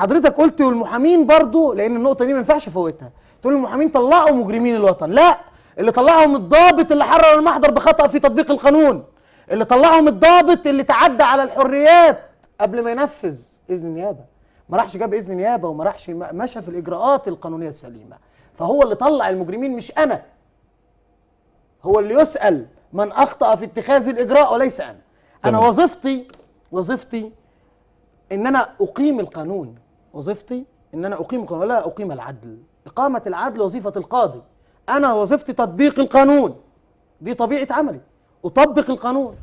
حضرتك قلت والمحامين برضو لان النقطه دي ما ينفعش افوتها تقول المحامين طلعوا مجرمين الوطن لا اللي طلعهم الضابط اللي حرر المحضر بخطأ في تطبيق القانون اللي طلعهم الضابط اللي تعدى على الحريات قبل ما ينفذ اذن نيابه ما راحش جاب اذن نيابه وما راحش مشى في الاجراءات القانونيه السليمه فهو اللي طلع المجرمين مش انا هو اللي يسال من اخطا في اتخاذ الاجراء وليس انا انا وظيفتي وظيفتي ان انا اقيم القانون وظيفتي ان انا اقيم القانون ولا اقيم العدل اقامه العدل وظيفه القاضي انا وظيفتي تطبيق القانون دي طبيعه عملي اطبق القانون